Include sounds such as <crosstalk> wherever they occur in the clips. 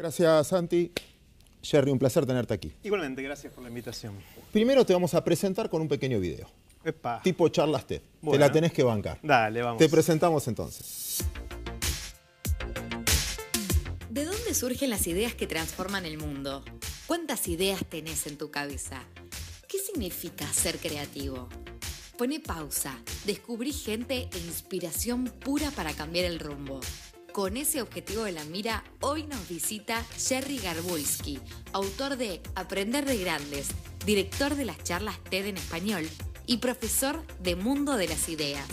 Gracias, Santi. Jerry, un placer tenerte aquí. Igualmente, gracias por la invitación. Primero te vamos a presentar con un pequeño video. Epa. Tipo charlas TED. Te la tenés que bancar. Dale, vamos. Te presentamos entonces. ¿De dónde surgen las ideas que transforman el mundo? ¿Cuántas ideas tenés en tu cabeza? ¿Qué significa ser creativo? Pone pausa, descubrí gente e inspiración pura para cambiar el rumbo. Con ese objetivo de la mira, hoy nos visita Jerry Garbulski, autor de Aprender de Grandes, director de las charlas TED en español y profesor de Mundo de las Ideas.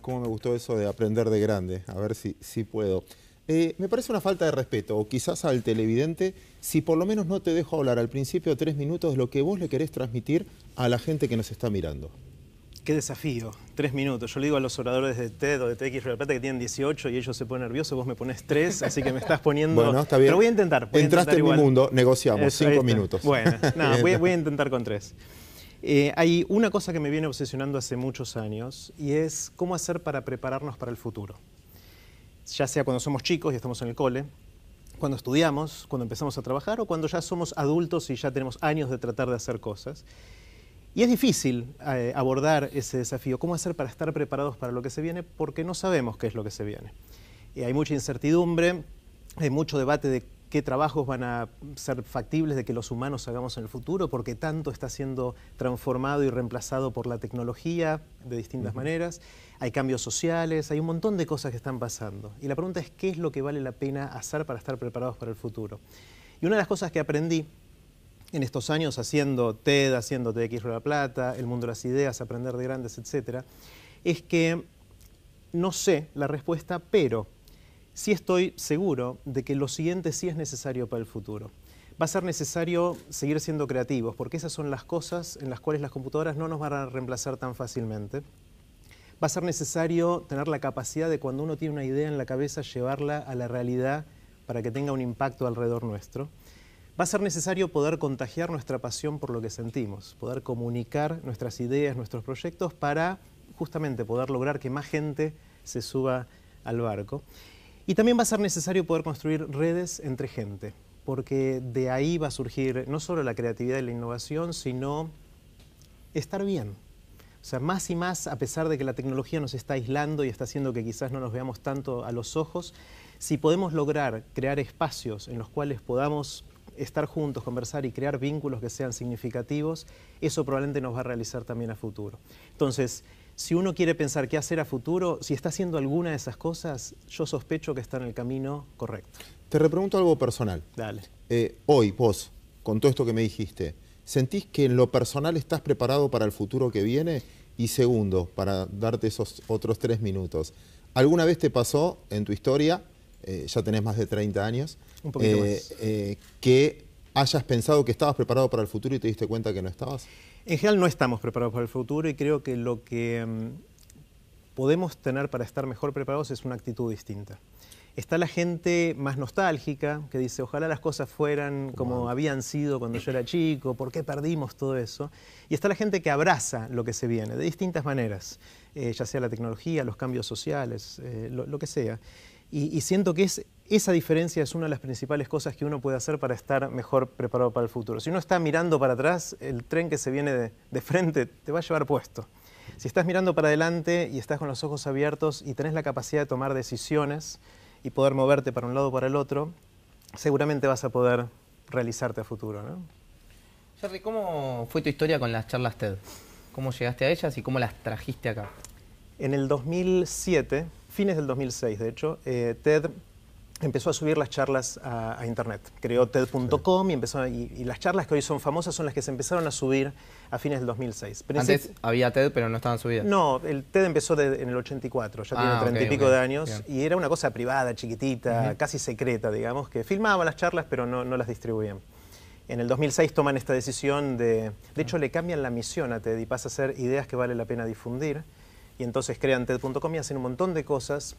Cómo me gustó eso de aprender de grande, a ver si, puedo. Eh, me parece una falta de respeto, o quizás al televidente, si por lo menos no te dejo hablar al principio tres minutos de lo que vos le querés transmitir a la gente que nos está mirando. Qué desafío, tres minutos. Yo le digo a los oradores de TED o de TX que tienen 18 y ellos se ponen nerviosos, vos me pones tres, así que me estás <laughs> poniendo... Bueno, está bien. Pero voy a intentar. Voy Entraste en mundo, negociamos, cinco minutos. Bueno, <laughs> voy, a intentar con tres. Eh, hay una cosa que me viene obsesionando hace muchos años y es cómo hacer para prepararnos para el futuro. Ya sea cuando somos chicos y estamos en el cole, cuando estudiamos, cuando empezamos a trabajar o cuando ya somos adultos y ya tenemos años de tratar de hacer cosas. Y es difícil eh, abordar ese desafío, cómo hacer para estar preparados para lo que se viene, porque no sabemos qué es lo que se viene. Eh, hay mucha incertidumbre, hay mucho debate de qué trabajos van a ser factibles de que los humanos hagamos en el futuro, porque tanto está siendo transformado y reemplazado por la tecnología de distintas maneras, hay cambios sociales, hay un montón de cosas que están pasando. Y la pregunta es, ¿qué es lo que vale la pena hacer para estar preparados para el futuro? Y una de las cosas que aprendí en estos años haciendo TED, haciendo TEDx Plata, El Mundo de las Ideas, Aprender de Grandes, etc., es que no sé la respuesta, pero sí estoy seguro de que lo siguiente sí es necesario para el futuro. Va a ser necesario seguir siendo creativos, porque esas son las cosas en las cuales las computadoras no nos van a reemplazar tan fácilmente. Va a ser necesario tener la capacidad de cuando uno tiene una idea en la cabeza llevarla a la realidad para que tenga un impacto alrededor nuestro va a ser necesario poder contagiar nuestra pasión por lo que sentimos, poder comunicar nuestras ideas, nuestros proyectos para justamente poder lograr que más gente se suba al barco. Y también va a ser necesario poder construir redes entre gente, porque de ahí va a surgir no solo la creatividad y la innovación, sino estar bien. O sea, más y más, a pesar de que la tecnología nos está aislando y está haciendo que quizás no nos veamos tanto a los ojos, si podemos lograr crear espacios en los cuales podamos estar juntos, conversar y crear vínculos que sean significativos, eso probablemente nos va a realizar también a futuro. Entonces, si uno quiere pensar qué hacer a futuro, si está haciendo alguna de esas cosas, yo sospecho que está en el camino correcto. Te repregunto algo personal. Dale. Eh, hoy, vos, con todo esto que me dijiste, ¿sentís que en lo personal estás preparado para el futuro que viene? Y segundo, para darte esos otros tres minutos, ¿alguna vez te pasó en tu historia eh, ya tenés más de 30 años, Un poquito eh, más. Eh, que hayas pensado que estabas preparado para el futuro y te diste cuenta que no estabas? En general no estamos preparados para el futuro y creo que lo que mm, podemos tener para estar mejor preparados es una actitud distinta. Está la gente más nostálgica que dice, ojalá las cosas fueran como habían sido cuando yo era chico, ¿por qué perdimos todo eso? Y está la gente que abraza lo que se viene, de distintas maneras, ya sea la tecnología, los cambios sociales, lo que sea. Y, siento que esa diferencia es una de las principales cosas que uno puede hacer para estar mejor preparado para el futuro. Si uno está mirando para atrás, el tren que se viene de, frente te va a llevar puesto. Si estás mirando para adelante y estás con los ojos abiertos y tenés la capacidad de tomar decisiones y poder moverte para un lado o para el otro, seguramente vas a poder realizarte a futuro. ¿no? Jerry, ¿cómo fue tu historia con las charlas TED? ¿Cómo llegaste a ellas y cómo las trajiste acá? En el 2007 fines del 2006, de hecho, eh, TED empezó a subir las charlas a, Internet. Creó TED.com y, empezó y, las charlas que hoy son famosas son las que se empezaron a subir a fines del 2006. Antes había TED, pero no estaban subidas. No, el TED empezó en el 84, ya ah, tiene treinta y pico de años, y era una cosa privada, chiquitita, casi secreta, digamos, que filmaban las charlas, pero no, las distribuían. En el 2006 toman esta decisión de... De hecho, le cambian la misión a TED y pasa a ser ideas que vale la pena difundir y entonces crean TED.com y hacen un montón de cosas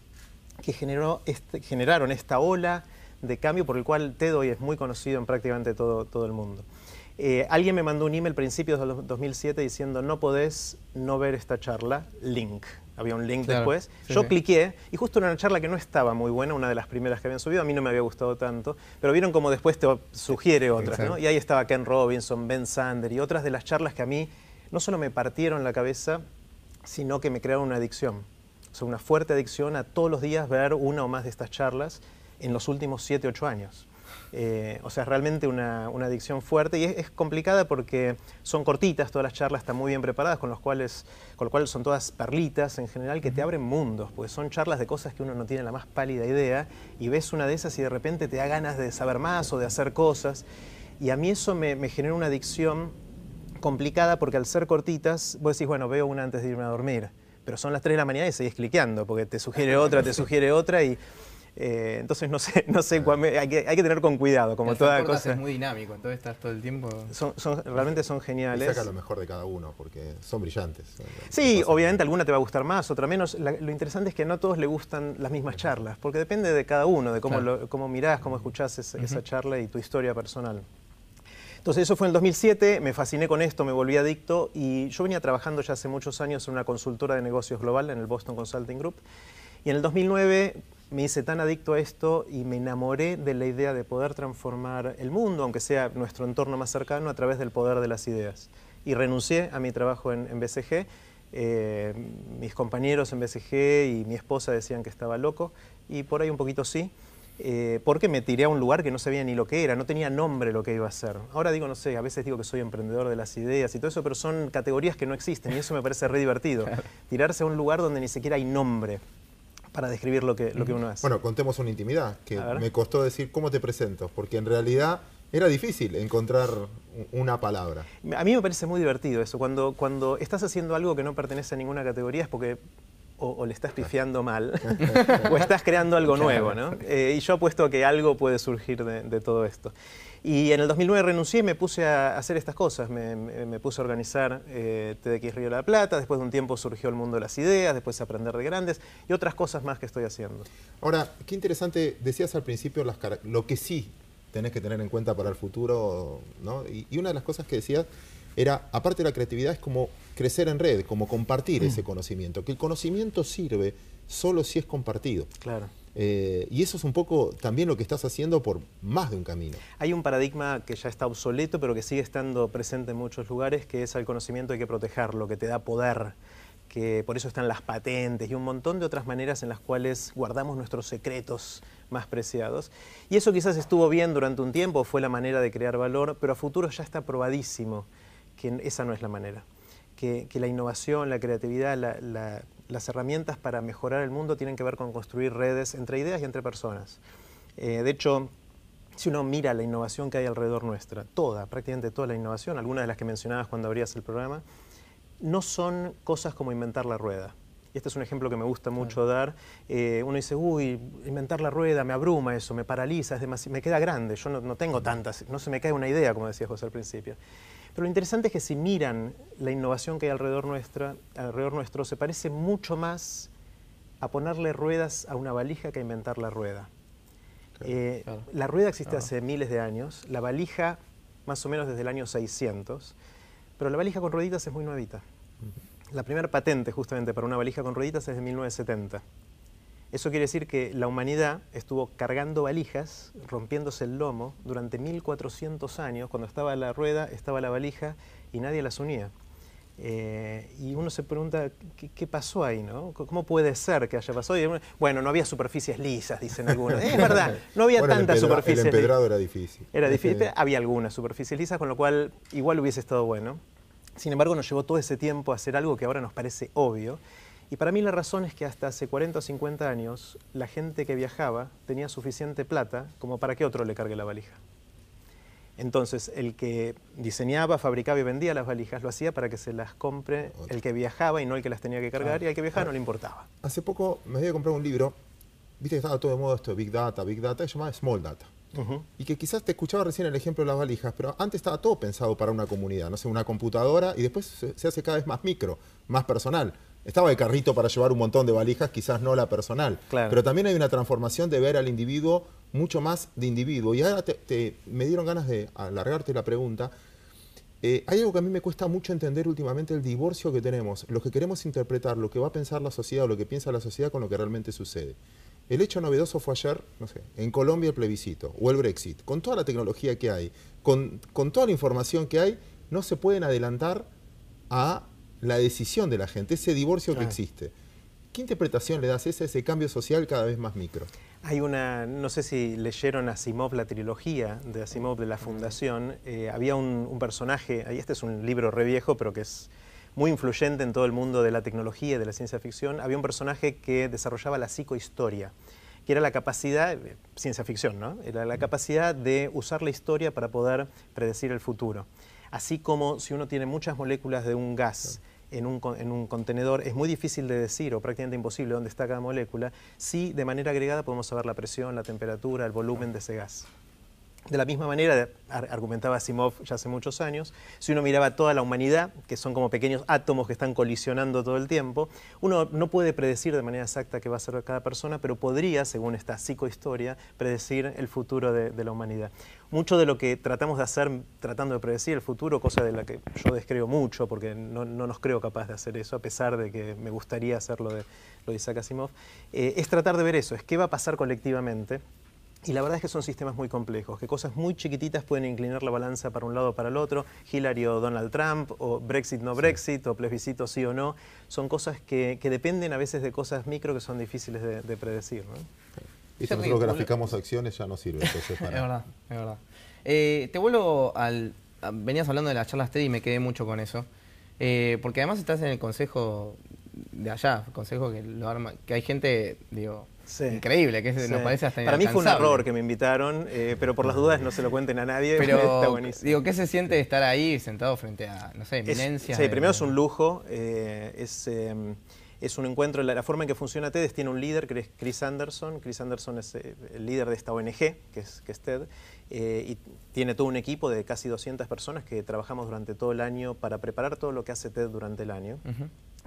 que generó este, generaron esta ola de cambio por el cual TED hoy es muy conocido en prácticamente todo, todo el mundo. Eh, alguien me mandó un email principios de 2007 diciendo no podés no ver esta charla, link. Había un link después. Yo cliqué y justo en una charla que no estaba muy buena, una de las primeras que habían subido, a mí no me había gustado tanto, pero vieron como después te sugiere eh, otras, Y ahí estaba Ken Robinson, Ben Sander y otras de las charlas que a mí no solo me partieron la cabeza, sino que me crearon una adicción. O una fuerte adicción a todos los días ver una o más de estas charlas en los últimos 7, 8 años. Eh, o sea, realmente una, adicción fuerte y es, complicada porque son cortitas, todas las charlas están muy bien preparadas, con, los cuales, con lo cual son todas perlitas en general que te abren mundos, pues son charlas de cosas que uno no tiene la más pálida idea y ves una de esas y de repente te da ganas de saber más o de hacer cosas. Y a mí eso me, genera una adicción complicada porque al ser cortitas, vos decís, bueno, veo una antes de irme a dormir, pero son las 3 de la mañana y seguís cliqueando porque te sugiere otra, te sugiere otra y... Eh, entonces no sé, no sé hay, que, hay, que, tener con cuidado, como toda cosa. Es muy dinámico, entonces estás todo el tiempo. Son, realmente son geniales. Y saca lo mejor de cada uno, porque son brillantes. Sí, obviamente alguna te va a gustar más, otra menos. lo interesante es que no todos le gustan las mismas charlas, porque depende de cada uno, de cómo, cómo mirás, cómo escuchás esa charla y tu historia personal. Entonces eso fue en el 2007, me fasciné con esto, me volví adicto y yo venía trabajando ya hace muchos años en una consultora de negocios global en el Boston Consulting Group y en el 2009 me hice tan adicto a esto y me enamoré de la idea de poder transformar el mundo, aunque sea nuestro entorno más cercano, a través del poder de las ideas. Y renuncié a mi trabajo en, BCG. Eh, mis compañeros en BCG y mi esposa decían que estaba loco y por ahí un poquito sí. Eh, porque me tiré a un lugar que no sabía ni lo que era, no tenía nombre lo que iba a hacer. Ahora digo, no sé, a veces digo que soy emprendedor de las ideas y todo eso, pero son categorías que no existen y eso me parece re divertido. <laughs> Tirarse a un lugar donde ni siquiera hay nombre para describir lo que, lo que uno hace. Bueno, contemos una intimidad, que me costó decir cómo te presento, porque en realidad era difícil encontrar una palabra. A mí me parece muy divertido eso. Cuando, cuando estás haciendo algo que no pertenece a ninguna categoría es porque o, le estás pifiando <laughs> mal o estás creando algo nuevo, ¿no? Eh, y yo apuesto a que algo puede surgir de, todo esto. Y en el 2009 renuncié y me puse a hacer estas cosas. Me, puse a organizar eh, TDX Río de la Plata, después de un tiempo surgió el mundo de las ideas, después aprender de grandes y otras cosas más que estoy haciendo. Ahora, qué interesante, decías al principio las, lo que sí tenés que tener en cuenta para el futuro, ¿no? y una de las cosas que decías era, aparte de la creatividad, es como crecer en red, como compartir ese mm. conocimiento. Que el conocimiento sirve solo si es compartido. Claro. Eh, y eso es un poco también lo que estás haciendo por más de un camino. Hay un paradigma que ya está obsoleto, pero que sigue estando presente en muchos lugares, que es al conocimiento hay que protegerlo, que te da poder que por eso están las patentes y un montón de otras maneras en las cuales guardamos nuestros secretos más preciados. Y eso quizás estuvo bien durante un tiempo, fue la manera de crear valor, pero a futuro ya está probadísimo que esa no es la manera que, la innovación, la creatividad, las herramientas para mejorar el mundo tienen que ver con construir redes entre ideas y entre personas. Eh, de hecho, si uno mira la innovación que hay alrededor nuestra, toda, prácticamente toda la innovación, algunas de las que mencionabas cuando abrías el programa, no son cosas como inventar la rueda. Y este es un ejemplo que me gusta mucho dar. Eh, uno dice, uy, inventar la rueda me abruma eso, me paraliza, es demasiado, me queda grande, yo no, no tengo tantas, no se me cae una idea, como decía José al principio. Pero lo interesante es que si miran la innovación que hay alrededor, nuestra, alrededor nuestro, se parece mucho más a ponerle ruedas a una valija que a inventar la rueda. Eh, la rueda existe hace miles de años, la valija más o menos desde el año 600, pero la valija con rueditas es muy nuevita. La primera patente justamente para una valija con rueditas es de 1970. Eso quiere decir que la humanidad estuvo cargando valijas, rompiéndose el lomo, durante 1400 años, cuando estaba la rueda, estaba la valija y nadie las unía. Eh, y uno se pregunta, ¿qué, pasó ahí? ¿no? ¿Cómo puede ser que haya pasado? bueno, no había superficies lisas, dicen algunos. <laughs> es verdad, no había tantas superficies El empedrado era difícil. Era <laughs> difícil, había algunas superficies lisas, con lo cual igual hubiese estado bueno. Sin embargo, nos llevó todo ese tiempo a hacer algo que ahora nos parece obvio y para mí la razón es que hasta hace 40 o 50 años la gente que viajaba tenía suficiente plata como para que otro le cargue la valija. Entonces, el que diseñaba, fabricaba y vendía las valijas lo hacía para que se las compre el que viajaba y no el que las tenía que cargar, y al que viajaba ah. no le importaba. Hace poco me había comprado un libro, viste que estaba todo de moda esto de Big Data, Big Data, se llamaba Small Data. Y que quizás te escuchaba recién el ejemplo de las valijas, pero antes estaba todo pensado para una comunidad, no sé, una computadora, y después se hace cada vez más micro, más personal. Estaba el carrito para llevar un montón de valijas, quizás no la personal. Pero también hay una transformación de ver al individuo mucho más de individuo. Y ahora me dieron ganas de alargarte la pregunta. Eh, hay algo que a mí me cuesta mucho entender últimamente, el divorcio que tenemos. Lo que queremos interpretar lo que va a pensar la sociedad o lo que piensa la sociedad con lo que realmente sucede. El hecho novedoso fue ayer, no sé, en Colombia el plebiscito o el Brexit. Con toda la tecnología que hay, con toda la información que hay, no se pueden adelantar a la decisión de la gente, ese divorcio que existe. ¿Qué interpretación le das a ese, cambio social cada vez más micro? Hay una, no sé si leyeron Asimov, la trilogía de Asimov de la Fundación. Eh, había un, personaje, ahí este es un libro reviejo, pero que es muy influyente en todo el mundo de la tecnología y de la ciencia ficción. Había un personaje que desarrollaba la psicohistoria, que era la capacidad, eh, ciencia ficción, ¿no? Era la capacidad de usar la historia para poder predecir el futuro. Así como si uno tiene muchas moléculas de un gas en un, contenedor, es muy difícil de decir o prácticamente imposible dónde está cada molécula, si de manera agregada podemos saber la presión, la temperatura, el volumen de ese gas. De la misma manera, argumentaba Asimov ya hace muchos años, si uno miraba toda la humanidad, que son como pequeños átomos que están colisionando todo el tiempo, uno no puede predecir de manera exacta qué va a ser cada persona, pero podría, según esta psicohistoria, predecir el futuro de, la humanidad. Mucho de lo que tratamos de hacer tratando de predecir el futuro, cosa de la que yo descreo mucho, porque no, nos creo capaz de hacer eso, a pesar de que me gustaría hacerlo de, lo de Isaac Asimov, eh, es tratar de ver eso, es qué va a pasar colectivamente y la verdad es que son sistemas muy complejos, que cosas muy chiquititas pueden inclinar la balanza para un lado o para el otro, Hillary o Donald Trump, o Brexit no Brexit, o plebiscito sí o no, son cosas que, dependen a veces de cosas micro que son difíciles de, predecir. ¿no? Y si nosotros graficamos acciones ya no sirve. <laughs> es verdad, es verdad. Eh, te vuelvo al... Venías hablando de las charlas TED y me quedé mucho con eso, eh, porque además estás en el consejo de allá, consejo que, lo arma, que hay gente, digo, Increíble, que nos parece hasta Para mí fue un error que me invitaron, eh, pero por las dudas no se lo cuenten a nadie. <laughs> Pero, está buenísimo. digo, ¿qué se siente estar ahí sentado frente a, no sé, eminencias? sí, primero es un lujo, eh, es, em, es un encuentro, la, forma en que funciona TED es, tiene un líder, que es Chris Anderson, Chris Anderson es eh, el líder de esta ONG, que es, que TED, y tiene todo un equipo de casi 200 personas que trabajamos durante todo el año para preparar todo lo que hace TED durante el año.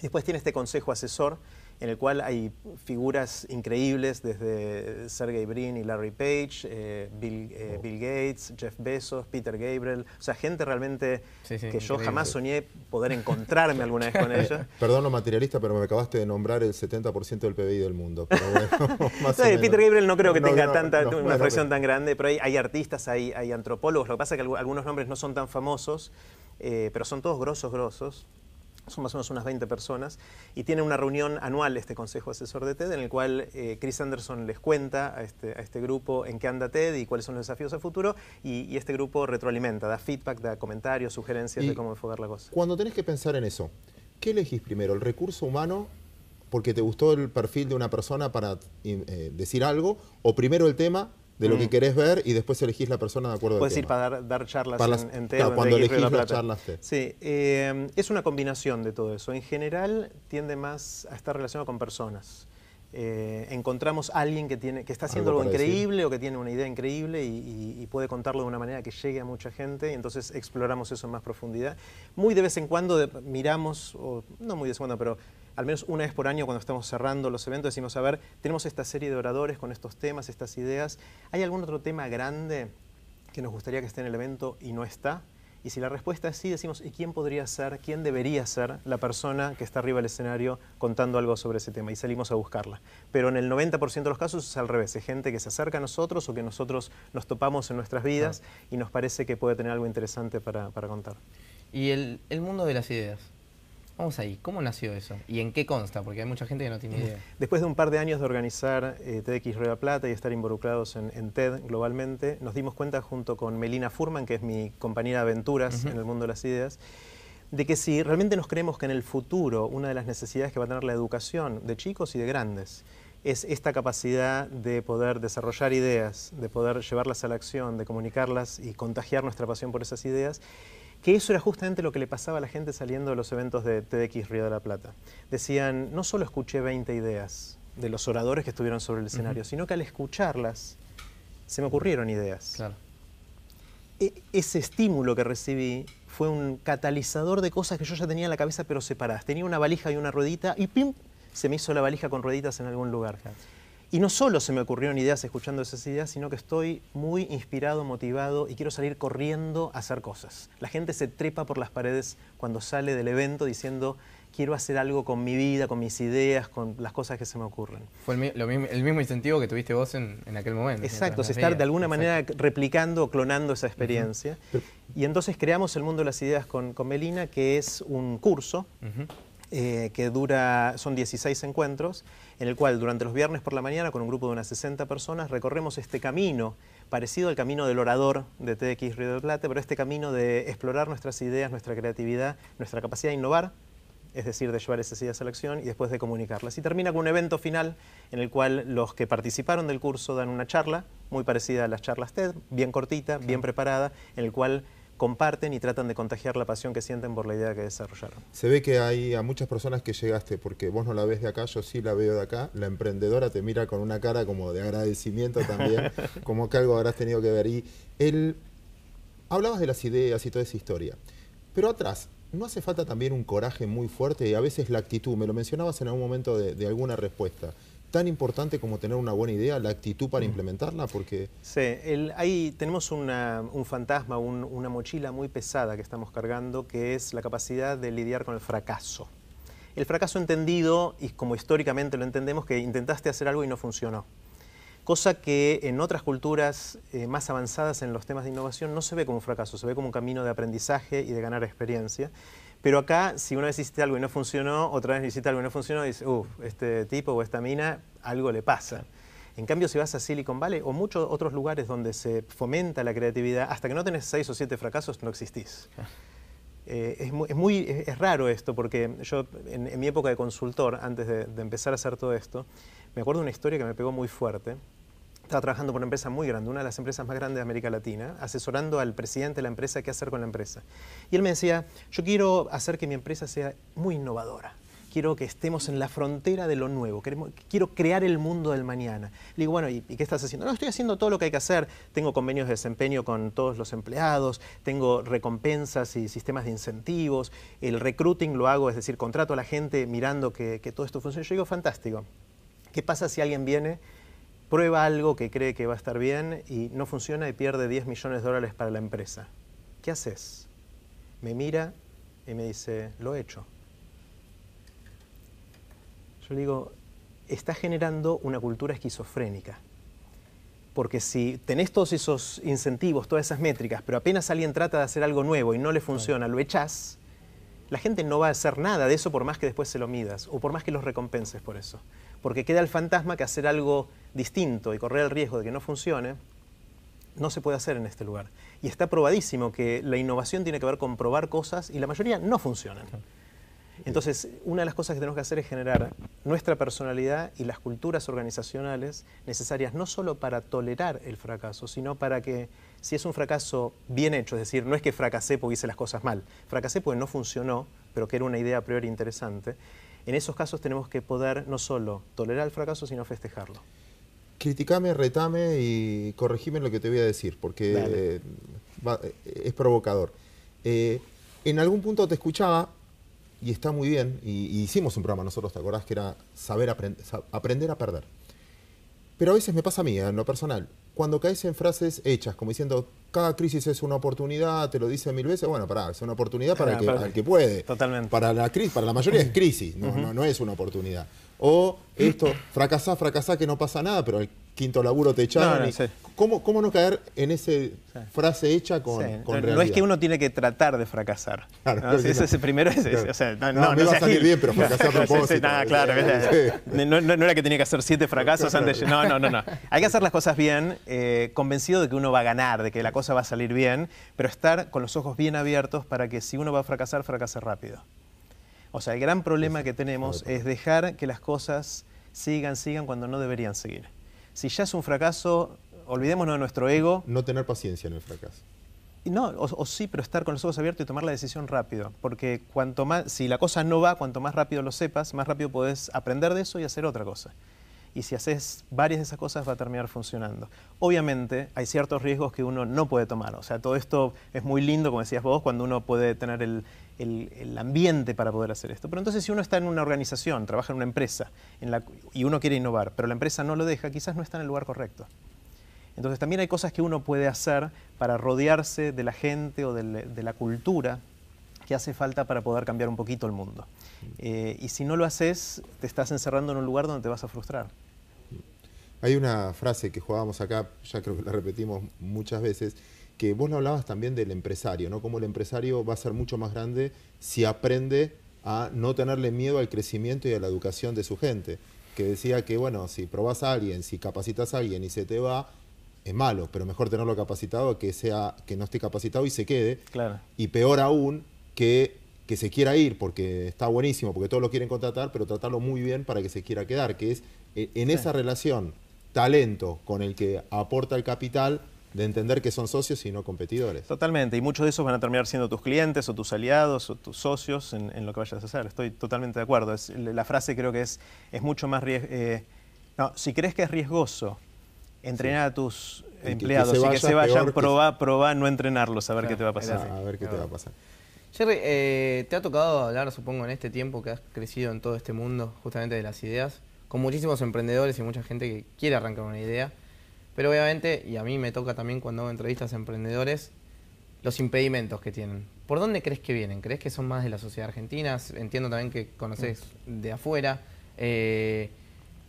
Después tiene este consejo asesor en el cual hay figuras increíbles desde Sergey Brin y Larry Page, eh, eh, oh. Bill, Gates, Jeff Bezos, Peter Gabriel, o sea, gente realmente que yo jamás soñé poder encontrarme alguna vez con <laughs> ella. Perdón lo materialista, pero me acabaste de nombrar el 70% del PBI del mundo. <laughs> Peter Gabriel no creo que tenga tanta, una tan grande, pero hay, artistas, hay, antropólogos, lo que pasa es que algunos nombres no son tan famosos, eh, pero son todos grosos, grosos son más o menos unas 20 personas, y tiene una reunión anual este Consejo Asesor de TED, en el cual eh, Chris Anderson les cuenta a este, a este, grupo en qué anda TED y cuáles son los desafíos a futuro, y, este grupo retroalimenta, da feedback, da comentarios, sugerencias de cómo enfocar la cosa. Cuando tenés que pensar en eso, ¿qué elegís primero, el recurso humano, porque te gustó el perfil de una persona para eh, decir algo, o primero el tema de lo que mm. querés ver y después elegís la persona de acuerdo Puedes ir para dar, charlas en, cuando elegís las charlas Sí, eh, es una combinación de todo eso. En general tiende más a estar relacionado con personas. Eh, encontramos a alguien que, tiene, que está haciendo algo, increíble o que tiene una idea increíble y, puede contarlo de una manera que llegue a mucha gente y entonces exploramos eso en más profundidad. Muy de vez en cuando miramos, o, no muy de vez en cuando, pero al menos una vez por año cuando estamos cerrando los eventos, decimos, a ver, tenemos esta serie de oradores con estos temas, estas ideas. ¿Hay algún otro tema grande que nos gustaría que esté en el evento y no está? Y si la respuesta es sí, decimos, ¿y quién podría ser, quién debería ser la persona que está arriba del escenario contando algo sobre ese tema? Y salimos a buscarla. Pero en el 90% de los casos es al revés, es gente que se acerca a nosotros o que nosotros nos topamos en nuestras vidas y nos parece que puede tener algo interesante para, contar. ¿Y el mundo de las ideas? Vamos ahí, ¿cómo nació eso? ¿Y en qué consta? Porque hay mucha gente que no tiene idea. Después de un par de años de organizar eh, TEDx Plata y estar involucrados en, TED globalmente, nos dimos cuenta junto con Melina Furman, que es mi compañera de aventuras en el mundo de las ideas, de que si realmente nos creemos que en el futuro una de las necesidades que va a tener la educación de chicos y de grandes es esta capacidad de poder desarrollar ideas, de poder llevarlas a la acción, de comunicarlas y contagiar nuestra pasión por esas ideas, que eso era justamente lo que le pasaba a la gente saliendo de los eventos de TDX Río de la Plata. Decían, no solo escuché 20 ideas de los oradores que estuvieron sobre el escenario, sino que al escucharlas se me ocurrieron ideas. E-, ese estímulo que recibí fue un catalizador de cosas que yo ya tenía en la cabeza pero separadas. Tenía una valija y una ruedita y ¡pim! se me hizo la valija con rueditas en algún lugar. Y no solo se me ocurrieron ideas escuchando esas ideas, sino que estoy muy inspirado, motivado y quiero salir corriendo a hacer cosas. La gente se trepa por las paredes cuando sale del evento diciendo quiero hacer algo con mi vida, con mis ideas, con las cosas que se me ocurren. Fue el, mismo, incentivo que tuviste vos en, aquel momento. Exacto, es estar de alguna manera replicando o clonando esa experiencia. Y entonces creamos el mundo de las ideas con, con Melina, que es un curso. Eh, que dura, son 16 encuentros, en el cual durante los viernes por la mañana, con un grupo de unas 60 personas, recorremos este camino, parecido al camino del orador de TX Río del Plata, pero este camino de explorar nuestras ideas, nuestra creatividad, nuestra capacidad de innovar, es decir, de llevar esas ideas a la acción y después de comunicarlas. Y termina con un evento final en el cual los que participaron del curso dan una charla, muy parecida a las charlas TED, bien cortita, bien preparada, en el cual comparten y tratan de contagiar la pasión que sienten por la idea que desarrollaron. Se ve que hay a muchas personas que llegaste, porque vos no la ves de acá, yo sí la veo de acá, la emprendedora te mira con una cara como de agradecimiento también, <laughs> como que algo habrás tenido que ver. él, hablabas de las ideas y toda esa historia, pero atrás, ¿no hace falta también un coraje muy fuerte y a veces la actitud? Me lo mencionabas en algún momento de, de alguna respuesta tan importante como tener una buena idea, la actitud para mm. implementarla? Porque... Sí, ahí tenemos un fantasma, una mochila muy pesada que estamos cargando, que es la capacidad de lidiar con el fracaso. El fracaso entendido, y como históricamente lo entendemos, que intentaste hacer algo y no funcionó. Cosa que en otras culturas eh, más avanzadas en los temas de innovación no se ve como un fracaso, se ve como un camino de aprendizaje y de ganar experiencia. Pero acá, si una vez hiciste algo y no funcionó, otra vez hiciste algo y no funcionó, dices, uff, este tipo o esta mina, algo le pasa. En cambio, si vas a Silicon Valley o muchos otros lugares donde se fomenta la creatividad, hasta que no tenés seis o siete fracasos, no existís. Eh, es, muy, es, raro esto, porque yo en, mi época de consultor, antes de, de empezar a hacer todo esto, me acuerdo de una historia que me pegó muy fuerte estaba trabajando por una empresa muy grande, una de las empresas más grandes de América Latina, asesorando al presidente de la empresa qué hacer con la empresa. Y él me decía, yo quiero hacer que mi empresa sea muy innovadora. Quiero que estemos en la frontera de lo nuevo. Queremos, quiero crear el mundo del mañana. Le digo, bueno, ¿y, ¿y, qué estás haciendo? No, estoy haciendo todo lo que hay que hacer. Tengo convenios de desempeño con todos los empleados, tengo recompensas y sistemas de incentivos. El recruiting lo hago, es decir, contrato a la gente mirando que, que todo esto funcione. Yo digo, fantástico. ¿Qué pasa si alguien viene prueba algo que cree que va a estar bien y no funciona y pierde 10 millones de dólares para la empresa. ¿Qué haces? Me mira y me dice, lo he hecho. Yo le digo, está generando una cultura esquizofrénica. Porque si tenés todos esos incentivos, todas esas métricas, pero apenas alguien trata de hacer algo nuevo y no le funciona, lo echás, la gente no va a hacer nada de eso por más que después se lo midas o por más que los recompenses por eso. Porque queda el fantasma que hacer algo distinto y correr el riesgo de que no funcione, no se puede hacer en este lugar. Y está probadísimo que la innovación tiene que ver con probar cosas y la mayoría no funcionan. Entonces, una de las cosas que tenemos que hacer es generar nuestra personalidad y las culturas organizacionales necesarias no solo para tolerar el fracaso, sino para que si es un fracaso bien hecho, es decir, no es que fracasé porque hice las cosas mal, fracasé porque no funcionó, pero que era una idea a priori interesante, en esos casos tenemos que poder no solo tolerar el fracaso, sino festejarlo. Criticame, retame y corregime lo que te voy a decir, porque eh, eh, es provocador. Eh, en algún punto te escuchaba, y está muy bien, y, hicimos un programa nosotros, ¿te acordás? Que era saber aprender a perder. Pero a veces me pasa a mí, en lo personal, cuando caes en frases hechas, como diciendo, cada crisis es una oportunidad, te lo dice mil veces, bueno, pará, es una oportunidad para, ah, el, que, puede. Totalmente. Para la, para la mayoría es crisis, no, es una oportunidad. O esto, fracasá, fracasá, que no pasa nada, pero el quinto laburo te echaron. No, ¿Cómo, no caer en esa frase hecha con, realidad? no, es que uno tiene que tratar de fracasar. Claro, es primero no, no, a salir bien, pero fracasar no propósito. claro, no, era que tenía que hacer siete fracasos antes. No, no, no, no. Hay que hacer las cosas bien, eh, convencido de que uno va a ganar, de que la cosa va a salir bien, pero estar con los ojos bien abiertos para que si uno va a fracasar, fracase rápido. O sea, el gran problema que tenemos es dejar que las cosas sigan, sigan cuando no deberían seguir si ya es un fracaso, olvidémonos de nuestro ego. No tener paciencia en el fracaso. No, o, sí, pero estar con los ojos abiertos y tomar la decisión rápido. Porque cuanto más, si la cosa no va, cuanto más rápido lo sepas, más rápido podés aprender de eso y hacer otra cosa y si haces varias de esas cosas va a terminar funcionando. Obviamente hay ciertos riesgos que uno no puede tomar, o sea, todo esto es muy lindo, como decías vos, cuando uno puede tener el, ambiente para poder hacer esto. Pero entonces si uno está en una organización, trabaja en una empresa y uno quiere innovar, pero la empresa no lo deja, quizás no está en el lugar correcto. Entonces también hay cosas que uno puede hacer para rodearse de la gente o de, la cultura que hace falta para poder cambiar un poquito el mundo. Mm. Eh, y si no lo haces, te estás encerrando en un lugar donde te vas a frustrar. Hay una frase que jugábamos acá, ya creo que la repetimos muchas veces, que vos lo hablabas también del empresario, ¿no? Como el empresario va a ser mucho más grande si aprende a no tenerle miedo al crecimiento y a la educación de su gente. Que decía que, bueno, si probás a alguien, si capacitas a alguien y se te va, es malo, pero mejor tenerlo capacitado que sea que no esté capacitado y se quede. Claro. Y peor aún que, que se quiera ir, porque está buenísimo, porque todos lo quieren contratar, pero tratarlo muy bien para que se quiera quedar, que es eh, en esa relación talento con el que aporta el capital de entender que son socios y no competidores. Totalmente, y muchos de esos van a terminar siendo tus clientes o tus aliados o tus socios en, lo que vayas a hacer. Estoy totalmente de acuerdo. la frase creo que es, es mucho más... riesgo eh, no, si crees que es riesgoso entrenar a tus empleados y que se vayan, probá, probar probá no entrenarlos, a ver qué te va a ah, pasar. A ver qué te va a pasar. Jerry, eh, te ha tocado hablar, supongo, en este tiempo que has crecido en todo este mundo, justamente de las ideas con muchísimos emprendedores y mucha gente que quiere arrancar una idea. Pero obviamente, y a mí me toca también cuando hago entrevistas a emprendedores, los impedimentos que tienen. ¿Por dónde crees que vienen? ¿Crees que son más de la sociedad argentina? Entiendo también que conoces mm. de afuera. Eh,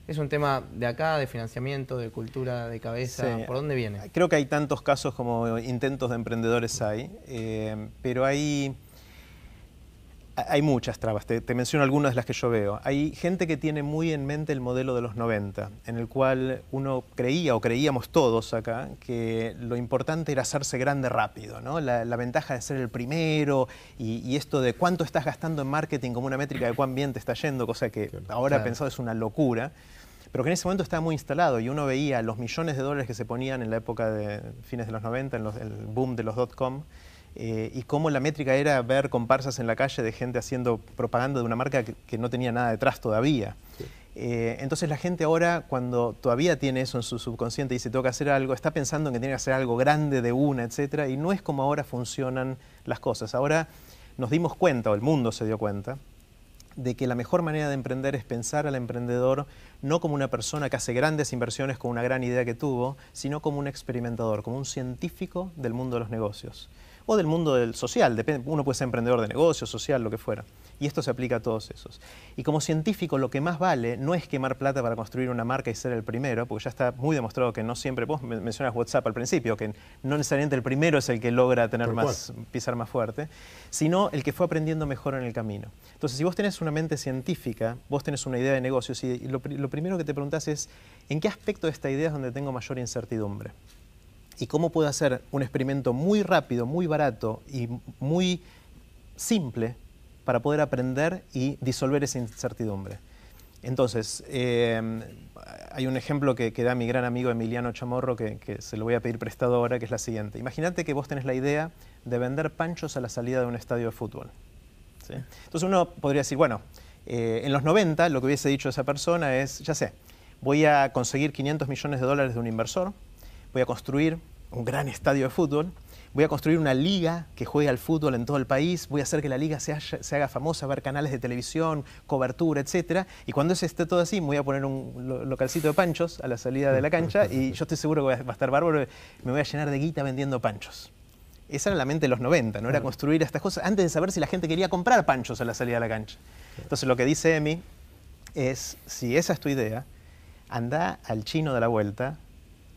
es un tema de acá, de financiamiento, de cultura, de cabeza. ¿Por dónde viene? Creo que hay tantos casos como intentos de emprendedores hay, eh, pero hay hay muchas trabas, te, menciono algunas de las que yo veo. Hay gente que tiene muy en mente el modelo de los 90, en el cual uno creía o creíamos todos acá que lo importante era hacerse grande rápido, la, ventaja de ser el primero y, esto de cuánto estás gastando en marketing como una métrica de cuán bien te está yendo, cosa que ahora pensado es una locura, pero que en ese momento estaba muy instalado y uno veía los millones de dólares que se ponían en la época de fines de los 90, en, el boom de los dot-com eh, y cómo la métrica era ver comparsas en la calle de gente haciendo propaganda de una marca que, no tenía nada detrás todavía. Eh, entonces la gente ahora, cuando todavía tiene eso en su subconsciente y dice toca hacer algo, está pensando en que tiene que hacer algo grande de una, etcétera, y no es como ahora funcionan las cosas. Ahora nos dimos cuenta, o el mundo se dio cuenta, de que la mejor manera de emprender es pensar al emprendedor no como una persona que hace grandes inversiones con una gran idea que tuvo, sino como un experimentador, como un científico del mundo de los negocios o del mundo del social. uno puede ser emprendedor de negocios, social, lo que fuera. Y esto se aplica a todos esos. Y como científico, lo que más vale no es quemar plata para construir una marca y ser el primero, porque ya está muy demostrado que no siempre, vos mencionas WhatsApp al principio, que no necesariamente el primero es el que logra tener más, pisar más fuerte, sino el que fue aprendiendo mejor en el camino. Entonces, si vos tenés una mente científica, vos tenés una idea de negocios y lo, lo primero que te preguntás es, ¿en qué aspecto de esta idea es donde tengo mayor incertidumbre? y cómo puedo hacer un experimento muy rápido, muy barato y muy simple para poder aprender y disolver esa incertidumbre. Entonces, em, hay un ejemplo que, da mi gran amigo Emiliano Chamorro que, se lo voy a pedir prestado ahora, que es la siguiente. Imagínate que vos tenés la idea de vender panchos a la salida de un estadio de fútbol. Entonces uno podría decir, bueno, eh, en los 90 lo que hubiese dicho esa persona es, ya sé, voy a conseguir 500 millones de dólares de un inversor, voy a construir un gran estadio de fútbol, voy a construir una liga que juegue al fútbol en todo el país, voy a hacer que la liga se, haga famosa, ver canales de televisión, cobertura, etcétera. Y cuando eso esté todo así, me voy a poner un localcito de panchos a la salida de la cancha y yo estoy seguro que va a estar bárbaro, me voy a llenar de guita vendiendo panchos. Esa era la mente de los 90, ¿no? Era construir estas cosas antes de saber si la gente quería comprar panchos a la salida de la cancha. Entonces lo que dice Emi es, si esa es tu idea, anda al chino de la vuelta,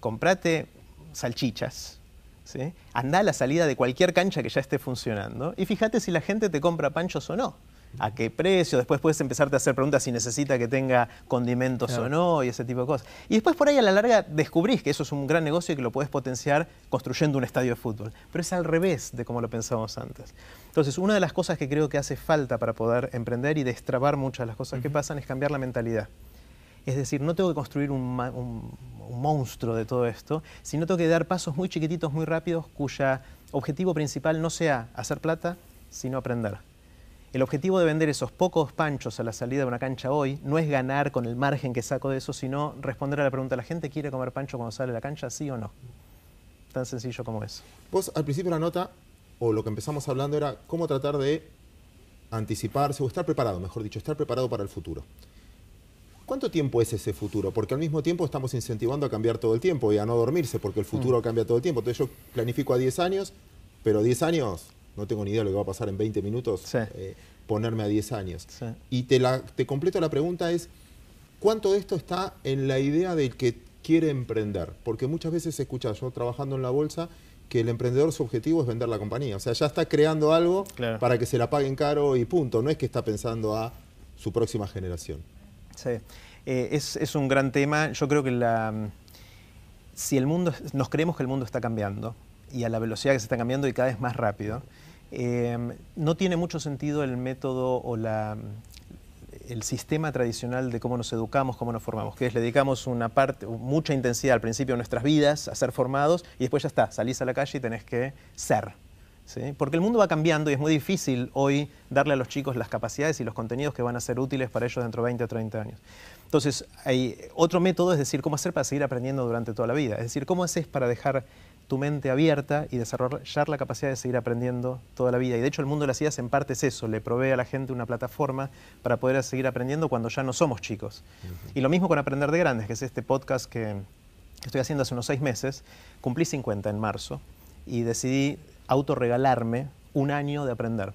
comprate salchichas, anda a la salida de cualquier cancha que ya esté funcionando y fíjate si la gente te compra panchos o no. ¿A qué precio? Después puedes empezarte a hacer preguntas si necesita que tenga condimentos o no y ese tipo de cosas. Y después por ahí a la larga descubrís que eso es un gran negocio y que lo puedes potenciar construyendo un estadio de fútbol. Pero es al revés de como lo pensábamos antes. Entonces, una de las cosas que creo que hace falta para poder emprender y destrabar muchas de las cosas que pasan es cambiar la mentalidad. Es decir, no tengo que construir un, monstruo de todo esto, sino tengo que dar pasos muy chiquititos, muy rápidos, cuya objetivo principal no sea hacer plata, sino aprender. El objetivo de vender esos pocos panchos a la salida de una cancha hoy no es ganar con el margen que saco de eso, sino responder a la pregunta, ¿la gente quiere comer pancho cuando sale de la cancha, sí o no? Tan sencillo como es Vos al principio de la nota, o lo que empezamos hablando era cómo tratar de anticiparse o estar preparado, mejor dicho, estar preparado para el futuro. ¿Cuánto tiempo es ese futuro? Porque al mismo tiempo estamos incentivando a cambiar todo el tiempo y a no dormirse, porque el mm. futuro cambia todo el tiempo. Entonces yo planifico a 10 años, pero 10 años, no tengo ni idea de lo que va a pasar en 20 minutos, eh, ponerme a 10 años. Y te, completo la pregunta es, ¿cuánto de esto está en la idea del que quiere emprender? Porque muchas veces se escucha, yo trabajando en la bolsa, que el emprendedor su objetivo es vender la compañía. O sea, ya está creando algo para que se la paguen caro y punto. No es que está pensando a su próxima generación. Sí. Eh, es, un gran tema. Yo creo que la, si el mundo, nos creemos que el mundo está cambiando y a la velocidad que se está cambiando y cada vez más rápido, em, no tiene mucho sentido el método o la, el sistema tradicional de cómo nos educamos, cómo nos formamos, que es le dedicamos una parte, mucha intensidad al principio de nuestras vidas a ser formados y después ya está, salís a la calle y tenés que ser. Porque el mundo va cambiando y es muy difícil hoy darle a los chicos las capacidades y los contenidos que van a ser útiles para ellos dentro de 20 o 30 años. Entonces, hay otro método es decir, cómo hacer para seguir aprendiendo durante toda la vida. Es decir, cómo haces para dejar tu mente abierta y desarrollar la capacidad de seguir aprendiendo toda la vida. Y de hecho el mundo de las ideas en parte es eso, le provee a la gente una plataforma para poder seguir aprendiendo cuando ya no somos chicos. Y lo mismo con Aprender de Grandes, que es este podcast que estoy haciendo hace unos seis meses. Cumplí 50 en marzo y decidí autorregalarme un año de aprender.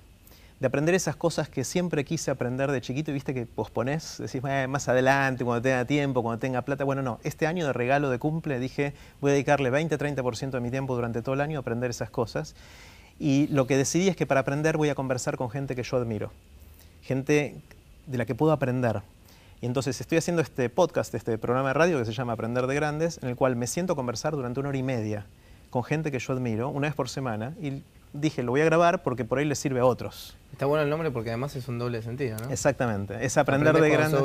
De aprender esas cosas que siempre quise aprender de chiquito y viste que pospones, decís más adelante, cuando tenga tiempo, cuando tenga plata. Bueno, no, este año de regalo de cumple dije voy a dedicarle 20-30% de mi tiempo durante todo el año a aprender esas cosas. Y lo que decidí es que para aprender voy a conversar con gente que yo admiro, gente de la que puedo aprender. Y entonces estoy haciendo este podcast, este programa de radio que se llama Aprender de Grandes, en el cual me siento a conversar durante una hora y media con gente que yo admiro una vez por semana y dije, lo voy a grabar porque por ahí le sirve a otros. Está bueno el nombre porque además es un doble sentido, ¿no? Exactamente, es aprender de grande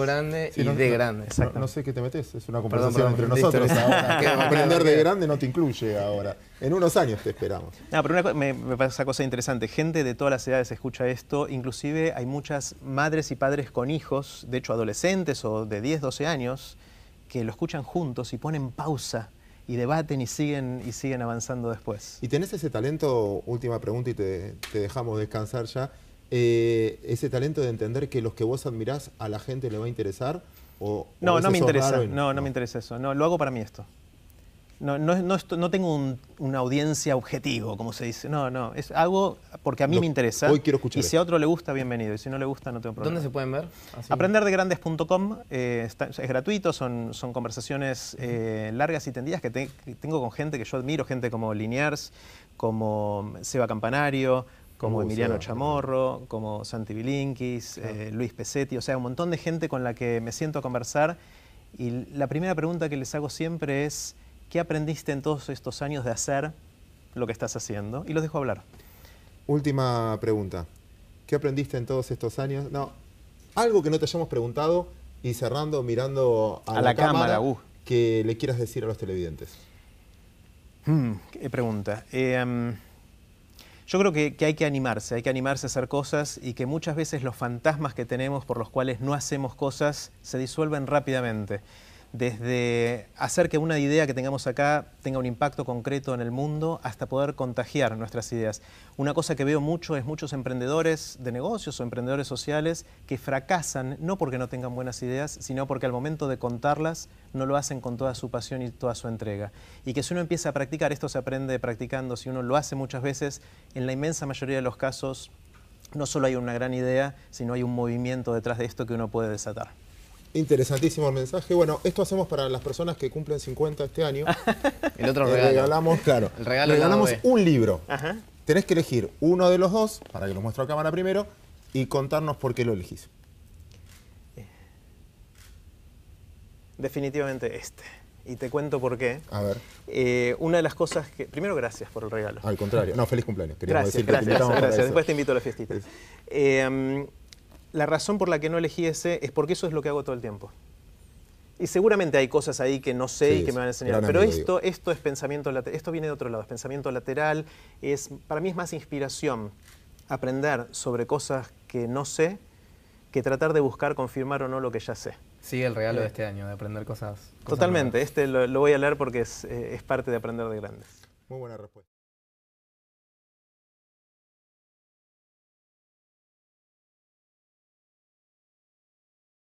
y de grande. No, sé qué te metes, es una conversación entre nosotros <laughs> aprender de grande no te incluye ahora. En unos años te esperamos. No, pero una, me, me pasa cosa interesante. Gente de todas las edades escucha esto. Inclusive hay muchas madres y padres con hijos, de hecho adolescentes o de 10, 12 años, que lo escuchan juntos y ponen pausa y debaten y siguen, y siguen avanzando después. Y tenés ese talento, última pregunta y te, dejamos descansar ya, eh, ese talento de entender que los que vos admirás a la gente le va a interesar o... No, no me interesa, no, no, me interesa eso, no, lo hago para mí esto no, no, no, tengo una audiencia objetivo, como se dice. No, no, es algo porque a mí me interesa. Hoy quiero escuchar. Y si a otro le gusta, bienvenido. Y si no le gusta, no tengo problema. ¿Dónde se pueden ver? Aprenderdegrandes.com eh, es gratuito, son, son conversaciones eh, largas y tendidas que, tengo con gente que yo admiro, gente como Linears, como Seba Campanario, como Emiliano Chamorro, como Santi Bilinkis, ah. eh, Luis Pesetti, o sea, un montón de gente con la que me siento a conversar. Y la primera pregunta que les hago siempre es, ¿Qué aprendiste en todos estos años de hacer lo que estás haciendo? Y los dejo hablar. Última pregunta. ¿Qué aprendiste en todos estos años? No, algo que no te hayamos preguntado y cerrando, mirando a, la, cámara, uh. que le quieras decir a los televidentes. Hmm, qué pregunta. Em, yo creo que, hay que animarse, hay que animarse a hacer cosas y que muchas veces los fantasmas que tenemos por los cuales no hacemos cosas se disuelven rápidamente desde hacer que una idea que tengamos acá tenga un impacto concreto en el mundo hasta poder contagiar nuestras ideas. Una cosa que veo mucho es muchos emprendedores de negocios o emprendedores sociales que fracasan no porque no tengan buenas ideas, sino porque al momento de contarlas no lo hacen con toda su pasión y toda su entrega. Y que si uno empieza a practicar, esto se aprende practicando, si uno lo hace muchas veces, en la inmensa mayoría de los casos no solo hay una gran idea, sino hay un movimiento detrás de esto que uno puede desatar. Interesantísimo el mensaje. Bueno, esto hacemos para las personas que cumplen 50 este año. <laughs> el otro eh, regalo. Regalamos, claro. El regalamos un libro. Tenés que elegir uno de los dos, para que lo muestre a cámara primero, y contarnos por qué lo elegís. Eh, definitivamente este. Y te cuento por qué. A ver. Eh, una de las cosas que... Primero, gracias por el regalo. Al contrario. No, feliz cumpleaños. Queríamos gracias, decir gracias, gracias. Después te invito a la fiestita la razón por la que no elegí ese es porque eso es lo que hago todo el tiempo. Y seguramente hay cosas ahí que no sé y que me van a enseñar. Pero esto, esto es pensamiento lateral, esto viene de otro lado, es pensamiento lateral, es, para mí es más inspiración aprender sobre cosas que no sé que tratar de buscar confirmar o no lo que ya sé. Sí, el regalo de eh, este año, de aprender cosas. Totalmente, este lo, voy a leer porque eh, es parte de aprender de grandes. Muy buena respuesta.